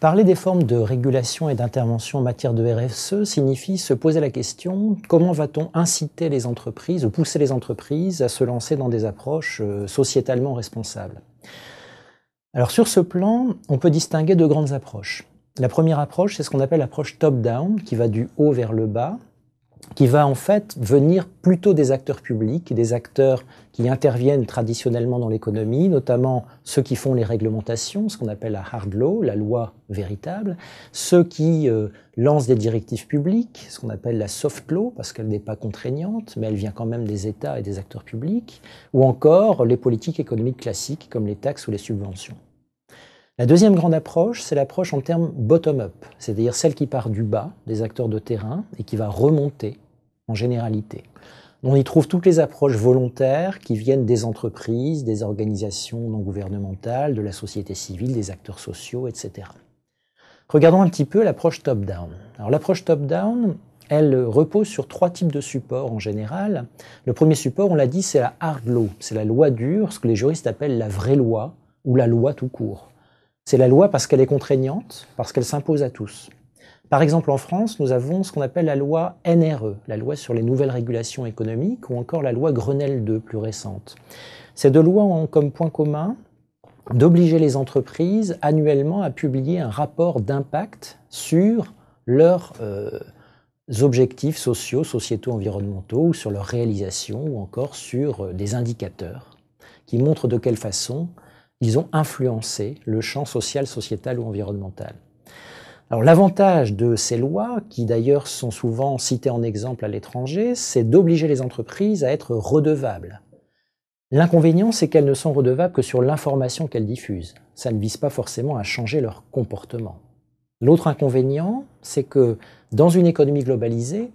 Parler des formes de régulation et d'intervention en matière de RSE signifie se poser la question comment va-t-on inciter les entreprises ou pousser les entreprises à se lancer dans des approches euh, sociétalement responsables Alors sur ce plan, on peut distinguer deux grandes approches. La première approche, c'est ce qu'on appelle l'approche top-down, qui va du haut vers le bas, qui va en fait venir plutôt des acteurs publics, des acteurs qui interviennent traditionnellement dans l'économie, notamment ceux qui font les réglementations, ce qu'on appelle la hard law, la loi véritable, ceux qui euh, lancent des directives publiques, ce qu'on appelle la soft law, parce qu'elle n'est pas contraignante, mais elle vient quand même des États et des acteurs publics, ou encore les politiques économiques classiques comme les taxes ou les subventions. La deuxième grande approche, c'est l'approche en termes bottom-up, c'est-à-dire celle qui part du bas, des acteurs de terrain, et qui va remonter en généralité. On y trouve toutes les approches volontaires qui viennent des entreprises, des organisations non gouvernementales, de la société civile, des acteurs sociaux, etc. Regardons un petit peu l'approche top-down. Alors l'approche top-down, elle repose sur trois types de supports en général. Le premier support, on l'a dit, c'est la hard law, c'est la loi dure, ce que les juristes appellent la vraie loi ou la loi tout court. C'est la loi parce qu'elle est contraignante, parce qu'elle s'impose à tous. Par exemple, en France, nous avons ce qu'on appelle la loi NRE, la loi sur les nouvelles régulations économiques, ou encore la loi Grenelle 2, plus récente. Ces deux lois ont comme point commun d'obliger les entreprises annuellement à publier un rapport d'impact sur leurs euh, objectifs sociaux, sociétaux, environnementaux, ou sur leur réalisation, ou encore sur euh, des indicateurs qui montrent de quelle façon ils ont influencé le champ social, sociétal ou environnemental. Alors l'avantage de ces lois, qui d'ailleurs sont souvent citées en exemple à l'étranger, c'est d'obliger les entreprises à être redevables. L'inconvénient, c'est qu'elles ne sont redevables que sur l'information qu'elles diffusent. Ça ne vise pas forcément à changer leur comportement. L'autre inconvénient, c'est que dans une économie globalisée,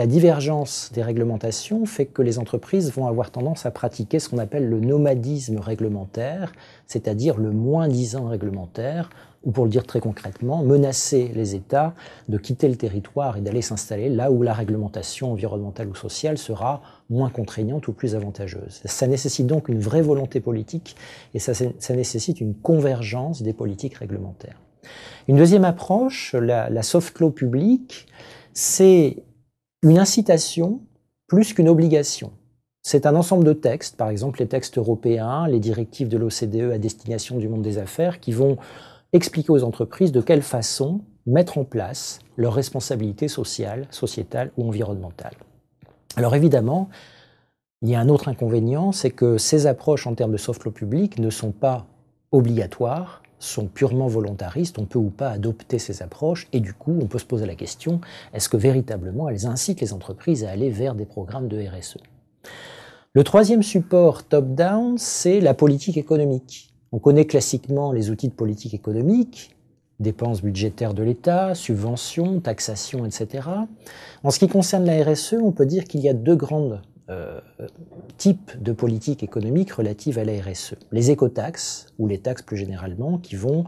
la divergence des réglementations fait que les entreprises vont avoir tendance à pratiquer ce qu'on appelle le nomadisme réglementaire, c'est-à-dire le moins-disant réglementaire, ou pour le dire très concrètement, menacer les États de quitter le territoire et d'aller s'installer là où la réglementation environnementale ou sociale sera moins contraignante ou plus avantageuse. Ça nécessite donc une vraie volonté politique et ça, nécessite une convergence des politiques réglementaires. Une deuxième approche, la, la soft law publique, c'est une incitation plus qu'une obligation. C'est un ensemble de textes, par exemple les textes européens, les directives de l'OCDE à destination du monde des affaires, qui vont expliquer aux entreprises de quelle façon mettre en place leurs responsabilités sociales, sociétales ou environnementales. Alors évidemment, il y a un autre inconvénient, c'est que ces approches en termes de soft law public ne sont pas obligatoires, sont purement volontaristes, on peut ou pas adopter ces approches, et du coup, on peut se poser la question, est-ce que véritablement elles incitent les entreprises à aller vers des programmes de RSE Le troisième support top-down, c'est la politique économique. On connaît classiquement les outils de politique économique, dépenses budgétaires de l'État, subventions, taxations, etc. En ce qui concerne la RSE, on peut dire qu'il y a deux grandes euh, types de politiques économiques relatives à la RSE. Les écotaxes, ou les taxes plus généralement, qui vont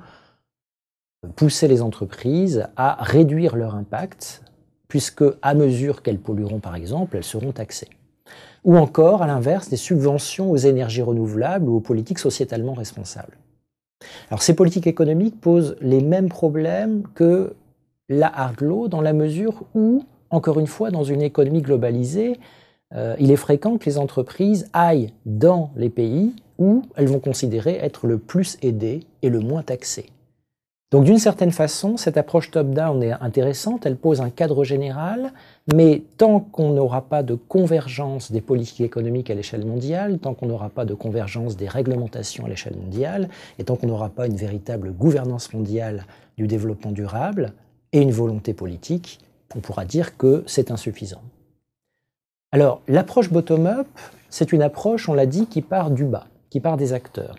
pousser les entreprises à réduire leur impact, puisque à mesure qu'elles pollueront par exemple, elles seront taxées. Ou encore, à l'inverse, des subventions aux énergies renouvelables ou aux politiques sociétalement responsables. Alors ces politiques économiques posent les mêmes problèmes que la hard law dans la mesure où, encore une fois, dans une économie globalisée, euh, il est fréquent que les entreprises aillent dans les pays où elles vont considérer être le plus aidées et le moins taxées. Donc d'une certaine façon, cette approche top-down est intéressante, elle pose un cadre général, mais tant qu'on n'aura pas de convergence des politiques économiques à l'échelle mondiale, tant qu'on n'aura pas de convergence des réglementations à l'échelle mondiale, et tant qu'on n'aura pas une véritable gouvernance mondiale du développement durable et une volonté politique, on pourra dire que c'est insuffisant. Alors, l'approche bottom-up, c'est une approche, on l'a dit, qui part du bas, qui part des acteurs.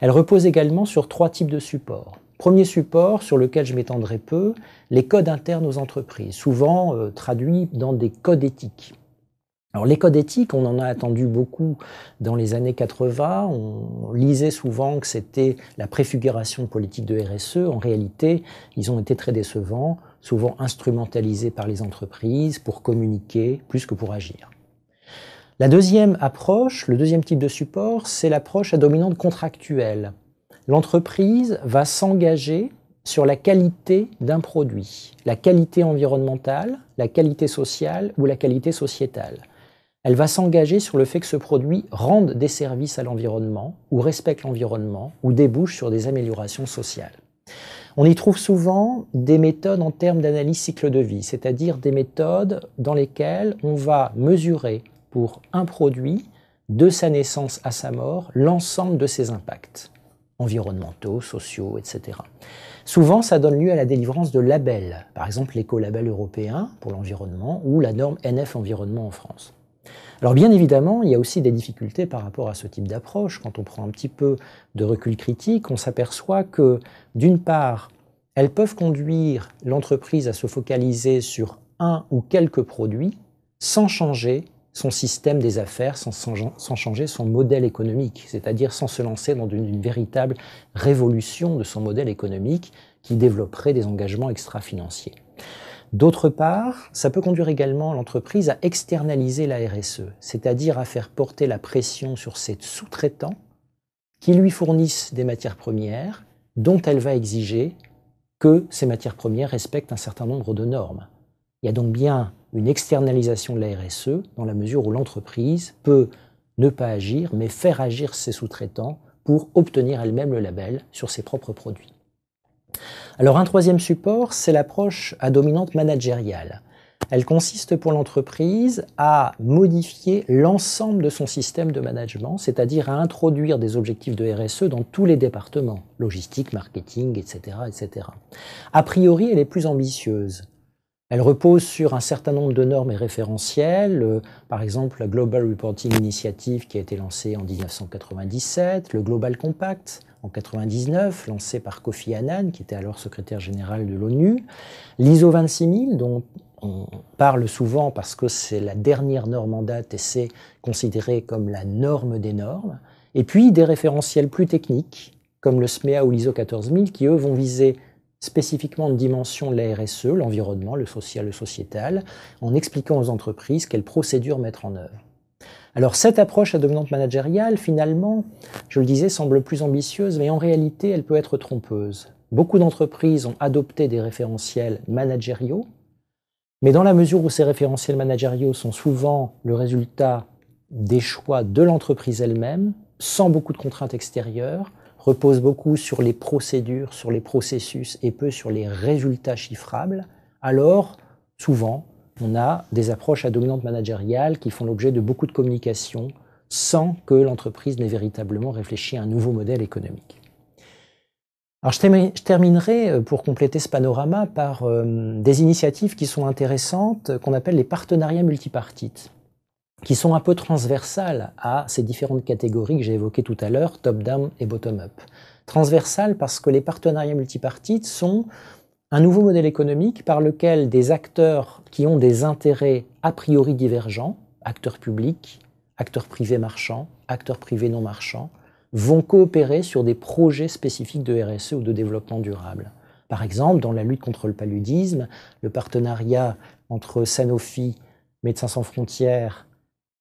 Elle repose également sur trois types de supports. Premier support sur lequel je m'étendrai peu, les codes internes aux entreprises, souvent euh, traduits dans des codes éthiques. Alors les codes éthiques, on en a attendu beaucoup dans les années 80. On lisait souvent que c'était la préfiguration politique de RSE. En réalité, ils ont été très décevants souvent instrumentalisés par les entreprises pour communiquer plus que pour agir. La deuxième approche, le deuxième type de support, c'est l'approche à dominante contractuelle. L'entreprise va s'engager sur la qualité d'un produit, la qualité environnementale, la qualité sociale ou la qualité sociétale. Elle va s'engager sur le fait que ce produit rende des services à l'environnement ou respecte l'environnement ou débouche sur des améliorations sociales. On y trouve souvent des méthodes en termes d'analyse cycle de vie, c'est-à-dire des méthodes dans lesquelles on va mesurer pour un produit, de sa naissance à sa mort, l'ensemble de ses impacts environnementaux, sociaux, etc. Souvent, ça donne lieu à la délivrance de labels, par exemple l'écolabel européen pour l'environnement ou la norme NF environnement en France. Alors bien évidemment, il y a aussi des difficultés par rapport à ce type d'approche. Quand on prend un petit peu de recul critique, on s'aperçoit que d'une part, elles peuvent conduire l'entreprise à se focaliser sur un ou quelques produits sans changer son système des affaires, sans, changer son modèle économique, c'est-à-dire sans se lancer dans une véritable révolution de son modèle économique qui développerait des engagements extra-financiers. D'autre part, ça peut conduire également l'entreprise à externaliser la RSE, c'est-à-dire à faire porter la pression sur ses sous-traitants qui lui fournissent des matières premières dont elle va exiger que ces matières premières respectent un certain nombre de normes. Il y a donc bien une externalisation de la RSE dans la mesure où l'entreprise peut ne pas agir, mais faire agir ses sous-traitants pour obtenir elle-même le label sur ses propres produits. Alors un troisième support, c'est l'approche à dominante managériale. Elle consiste pour l'entreprise à modifier l'ensemble de son système de management, c'est-à-dire à introduire des objectifs de RSE dans tous les départements, logistique, marketing, etc., A priori, elle est plus ambitieuse. Elle repose sur un certain nombre de normes et référentiels, euh, par exemple la Global Reporting Initiative qui a été lancée en 1997, le Global Compact, en 99, lancé par Kofi Annan, qui était alors secrétaire général de l'ONU, l'ISO 26000, dont on parle souvent parce que c'est la dernière norme en date et c'est considéré comme la norme des normes, et puis des référentiels plus techniques, comme le SMEA ou l'ISO 14000, qui eux vont viser spécifiquement une dimension de la RSE, l'environnement, le social, le sociétal, en expliquant aux entreprises quelles procédures mettre en œuvre. Alors cette approche à dominante managériale, finalement, je le disais, semble plus ambitieuse, mais en réalité, elle peut être trompeuse. Beaucoup d'entreprises ont adopté des référentiels managériaux, mais dans la mesure où ces référentiels managériaux sont souvent le résultat des choix de l'entreprise elle-même, sans beaucoup de contraintes extérieures, reposent beaucoup sur les procédures, sur les processus et peu sur les résultats chiffrables, alors souvent on a des approches à dominante managériale qui font l'objet de beaucoup de communication sans que l'entreprise n'ait véritablement réfléchi à un nouveau modèle économique. Alors je terminerai euh, pour compléter ce panorama par euh, des initiatives qui sont intéressantes, euh, qu'on appelle les partenariats multipartites, qui sont un peu transversales à ces différentes catégories que j'ai évoquées tout à l'heure, top-down et bottom-up. Transversales parce que les partenariats multipartites sont un nouveau modèle économique par lequel des acteurs qui ont des intérêts a priori divergents, acteurs publics, acteurs privés marchands, acteurs privés non marchands, vont coopérer sur des projets spécifiques de RSE ou de développement durable. Par exemple, dans la lutte contre le paludisme, le partenariat entre Sanofi, Médecins sans frontières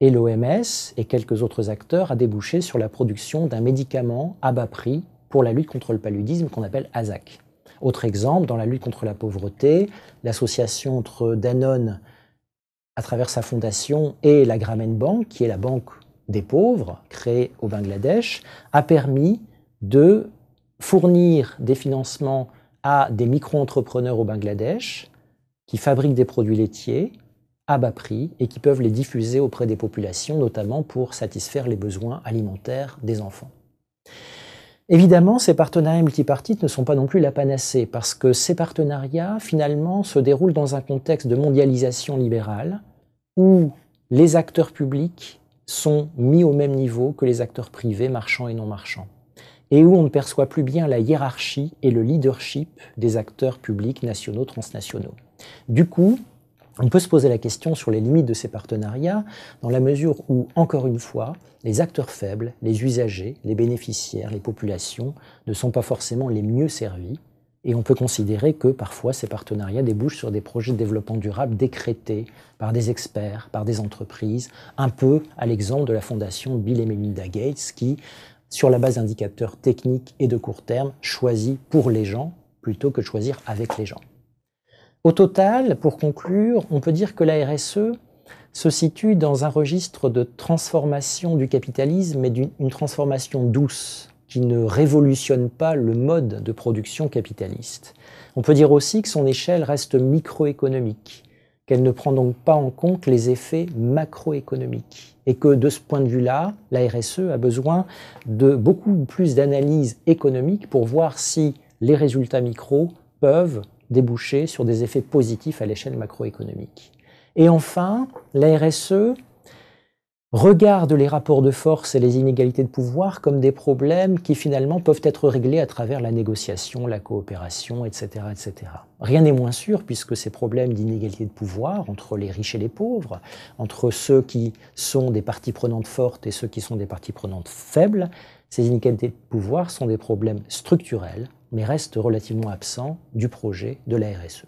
et l'OMS et quelques autres acteurs a débouché sur la production d'un médicament à bas prix pour la lutte contre le paludisme qu'on appelle AZAC. Autre exemple, dans la lutte contre la pauvreté, l'association entre Danone, à travers sa fondation, et la Grameen Bank, qui est la banque des pauvres créée au Bangladesh, a permis de fournir des financements à des micro-entrepreneurs au Bangladesh qui fabriquent des produits laitiers à bas prix et qui peuvent les diffuser auprès des populations, notamment pour satisfaire les besoins alimentaires des enfants. Évidemment, ces partenariats multipartites ne sont pas non plus la panacée, parce que ces partenariats, finalement, se déroulent dans un contexte de mondialisation libérale, où les acteurs publics sont mis au même niveau que les acteurs privés, marchands et non marchands, et où on ne perçoit plus bien la hiérarchie et le leadership des acteurs publics nationaux, transnationaux. Du coup, on peut se poser la question sur les limites de ces partenariats, dans la mesure où, encore une fois, les acteurs faibles, les usagers, les bénéficiaires, les populations ne sont pas forcément les mieux servis, et on peut considérer que parfois ces partenariats débouchent sur des projets de développement durable décrétés par des experts, par des entreprises, un peu à l'exemple de la fondation Bill et Melinda Gates qui, sur la base d'indicateurs techniques et de court terme, choisit pour les gens plutôt que de choisir avec les gens. Au total, pour conclure, on peut dire que la RSE se situe dans un registre de transformation du capitalisme, mais d'une transformation douce qui ne révolutionne pas le mode de production capitaliste. On peut dire aussi que son échelle reste microéconomique, qu'elle ne prend donc pas en compte les effets macroéconomiques, et que de ce point de vue-là, la RSE a besoin de beaucoup plus d'analyses économiques pour voir si les résultats micro peuvent déboucher sur des effets positifs à l'échelle macroéconomique. Et enfin, la RSE regarde les rapports de force et les inégalités de pouvoir comme des problèmes qui finalement peuvent être réglés à travers la négociation, la coopération, etc. Rien n'est moins sûr puisque ces problèmes d'inégalité de pouvoir entre les riches et les pauvres, entre ceux qui sont des parties prenantes fortes et ceux qui sont des parties prenantes faibles, ces inégalités de pouvoir sont des problèmes structurels mais reste relativement absent du projet de la RSE.